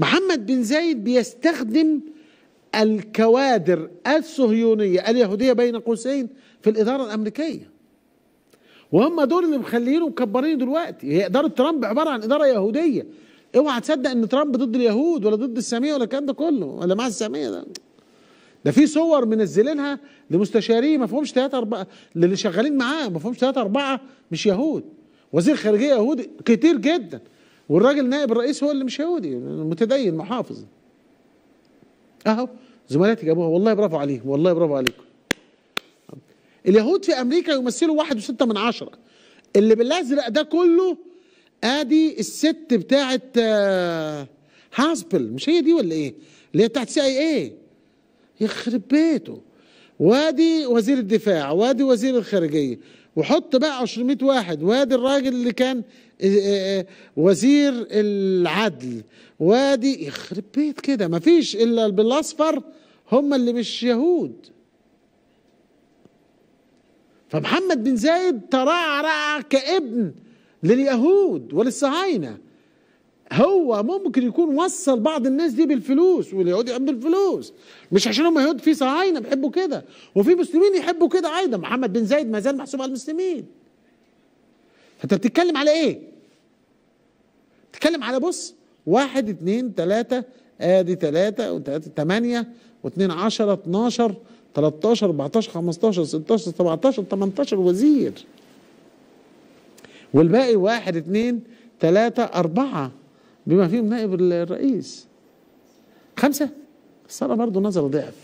محمد بن زايد بيستخدم الكوادر الصهيونية اليهودية بين قوسين في الإدارة الأمريكية وهم دول اللي مخلينه مكبرين دلوقتي هي إدارة ترامب عبارة عن إدارة يهودية اوعى تصدق ان ترامب ضد اليهود ولا ضد الساميه ولا الكلام ده كله ولا مع الساميه ده ده في صور منزلينها لمستشاريه ما فيهمش ثلاثه اربعه للي شغالين معاه ما فيهمش ثلاثه اربعه مش يهود وزير خارجيه يهودي كتير جدا والراجل نائب الرئيس هو اللي مش يهودي متدين محافظ اهو زملاتي جابوها والله برافو عليهم والله برافو عليكم اليهود في امريكا يمثلوا واحد وستة من عشرة اللي بالازرق ده كله ادي الست بتاعت هاسبل آه، مش هي دي ولا ايه اللي هي بتاعت سي اي ايه يخرب بيته وادي وزير الدفاع وادي وزير الخارجيه وحط بقى 200 واحد وادي الراجل اللي كان آه، آه، آه، وزير العدل وادي يخرب بيت كده مفيش الا بالاصفر هم اللي مش يهود فمحمد بن زايد ترعرع كابن لليهود وللصهاينه هو ممكن يكون وصل بعض الناس دي بالفلوس واليهود يحب الفلوس مش عشان هم يهود في صهاينه بيحبوا كده وفي مسلمين يحبوا كده ايضا محمد بن زايد ما زال محسوب على المسلمين فانت بتتكلم على ايه؟ بتتكلم على بص واحد اتنين تلاته ادي تلاته وثلاثة تمانيه واثنين عشره اتناشر 13 14 15 16 17 18 وزير والباقي واحد اتنين تلاته اربعه بما فيهم نائب الرئيس خمسة الصلاة برضه نظر ضعف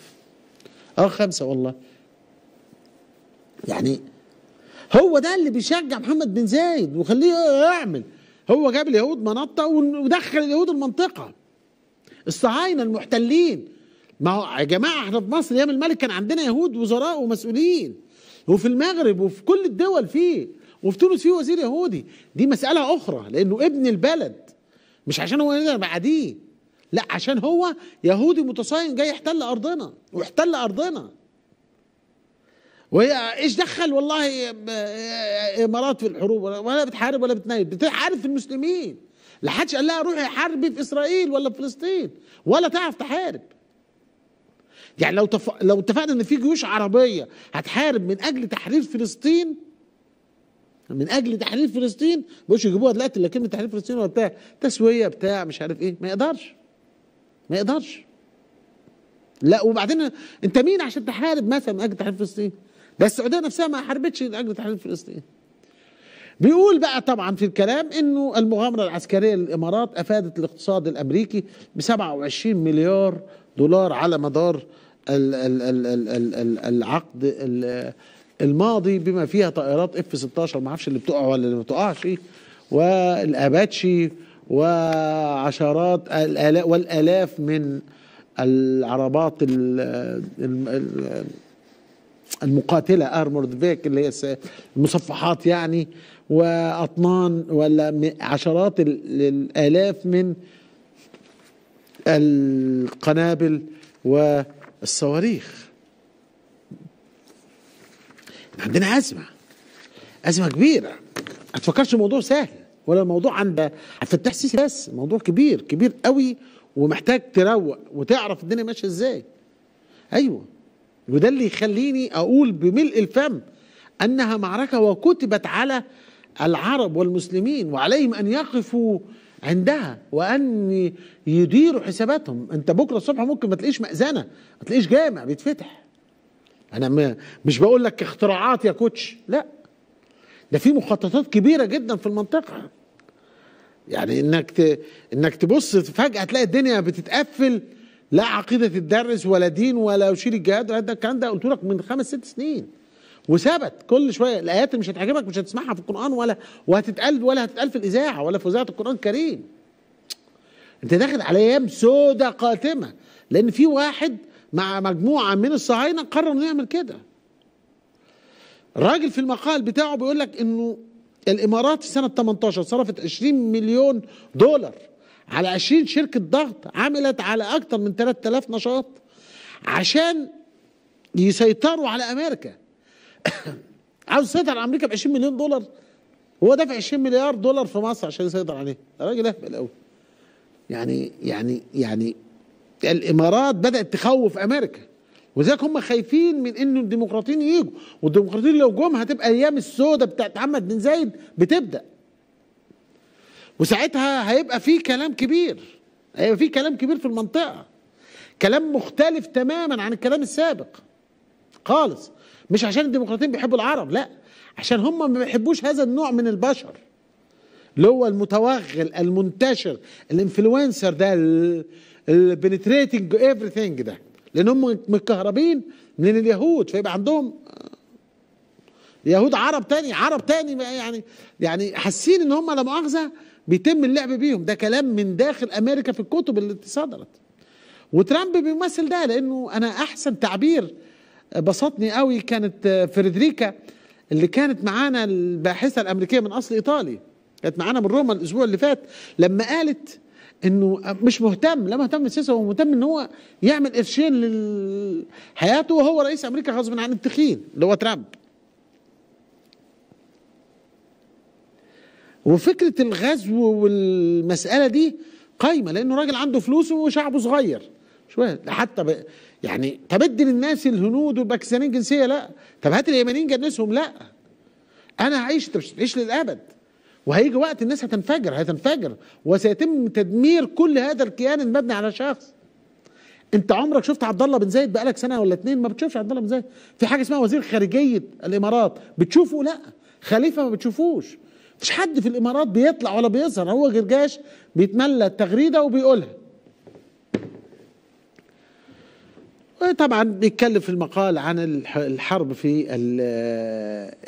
اه خمسة والله يعني هو ده اللي بيشجع محمد بن زايد وخليه يعمل هو جاب اليهود منطقة ودخل اليهود المنطقة الصهاينة المحتلين ما هو يا جماعة احنا في مصر ايام الملك كان عندنا يهود وزراء ومسؤولين وفي المغرب وفي كل الدول فيه وفي تونس فيه وزير يهودي دي مسألة أخرى لأنه ابن البلد مش عشان هو هنا بعديه لا عشان هو يهودي متصاين جاي يحتل ارضنا واحتل ارضنا وهي ايش دخل والله امارات في الحروب ولا بتحارب ولا بتنايب بتحارب في المسلمين لا حدش قال لها روحي حاربي في اسرائيل ولا في فلسطين ولا تعرف تحارب يعني لو تف... لو اتفقنا ان في جيوش عربيه هتحارب من اجل تحرير فلسطين من اجل تحرير فلسطين مش يجيبوها دلوقتي لكن كلمه تحرير فلسطين ولا بتاع تسويه بتاع مش عارف ايه ما يقدرش ما يقدرش لا وبعدين انت مين عشان تحارب مثلا من اجل تحرير فلسطين ده السعوديه نفسها ما حاربتش من اجل تحرير فلسطين بيقول بقى طبعا في الكلام انه المغامره العسكريه للامارات افادت الاقتصاد الامريكي ب 27 مليار دولار على مدار العقد الماضي بما فيها طائرات اف 16 ما اعرفش اللي بتقع ولا اللي ما بتقعش والاباتشي وعشرات الآلاف والالاف من العربات المقاتله ارمورد فيك اللي هي المصفحات يعني واطنان ولا عشرات الالاف من القنابل والصواريخ عندنا أزمة أزمة كبيرة ما تفكرش الموضوع سهل ولا الموضوع عند الفتاح السيسي بس موضوع كبير كبير قوي ومحتاج تروق وتعرف الدنيا ماشيه ازاي ايوه وده اللي يخليني اقول بملء الفم انها معركه وكتبت على العرب والمسلمين وعليهم ان يقفوا عندها وان يديروا حساباتهم انت بكره الصبح ممكن ما تلاقيش مأذنه ما تلاقيش جامع بيتفتح انا مش بقول لك اختراعات يا كوتش لا ده في مخططات كبيره جدا في المنطقه يعني انك ت... انك تبص فجاه تلاقي الدنيا بتتقفل لا عقيده تدرس ولا دين ولا يشيل الجهاد ولا الكلام ده قلت لك من خمس ست سنين وثبت كل شويه الايات اللي مش هتعجبك مش هتسمعها في القران ولا وهتتقال ولا هتتقال في الاذاعه ولا في اذاعه القران الكريم انت داخل على ايام سودة قاتمه لان في واحد مع مجموعة من الصهاينة قرر انه يعمل كده الراجل في المقال بتاعه بيقول لك انه الامارات في سنه 18 صرفت 20 مليون دولار على 20 شركه ضغط عملت على اكثر من 3000 نشاط عشان يسيطروا على امريكا عاوز يسيطر على امريكا ب 20 مليون دولار هو دافع 20 مليار دولار في مصر عشان يسيطر عليها الراجل اهبل قوي يعني يعني يعني الامارات بدات تخوف امريكا وذلك هم خايفين من ان الديمقراطيين يجوا والديمقراطيين لو جم هتبقى ايام السودة بتاعت محمد بن زايد بتبدا وساعتها هيبقى في كلام كبير هيبقى في كلام كبير في المنطقه كلام مختلف تماما عن الكلام السابق خالص مش عشان الديمقراطيين بيحبوا العرب لا عشان هم ما بيحبوش هذا النوع من البشر اللي هو المتوغل المنتشر الانفلونسر ده البنتريتنج ايفري ثينج ده لان هم متكهربين من اليهود فيبقى عندهم آه، يهود عرب تاني عرب تاني يعني يعني حاسين ان هم لا مؤاخذه بيتم اللعب بيهم ده كلام من داخل امريكا في الكتب اللي صدرت وترامب بيمثل ده لانه انا احسن تعبير آه، بسطني قوي كانت آه، فريدريكا اللي كانت معانا الباحثه الامريكيه من اصل ايطالي كانت معانا من روما الاسبوع اللي فات لما قالت انه مش مهتم لا مهتم بالسياسه هو مهتم ان هو يعمل قرشين لحياته وهو رئيس امريكا غصب عن التخين اللي هو ترامب وفكره الغزو والمساله دي قايمه لانه راجل عنده فلوس وشعبه صغير شويه حتى ب... يعني طب ادي للناس الهنود والباكستانيين جنسيه لا طب هات اليمنيين جنسهم لا انا هعيش انت مش هتعيش للابد وهيجي وقت الناس هتنفجر هتنفجر وسيتم تدمير كل هذا الكيان المبني على شخص انت عمرك شفت عبد الله بن زايد بقالك سنه ولا اتنين ما بتشوفش عبد الله بن زايد في حاجه اسمها وزير خارجيه الامارات بتشوفه لا خليفه ما بتشوفوش مفيش حد في الامارات بيطلع ولا بيظهر هو جرجاش بيتملى التغريده وبيقولها طبعا بيتكلم في المقال عن الحرب في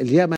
اليمن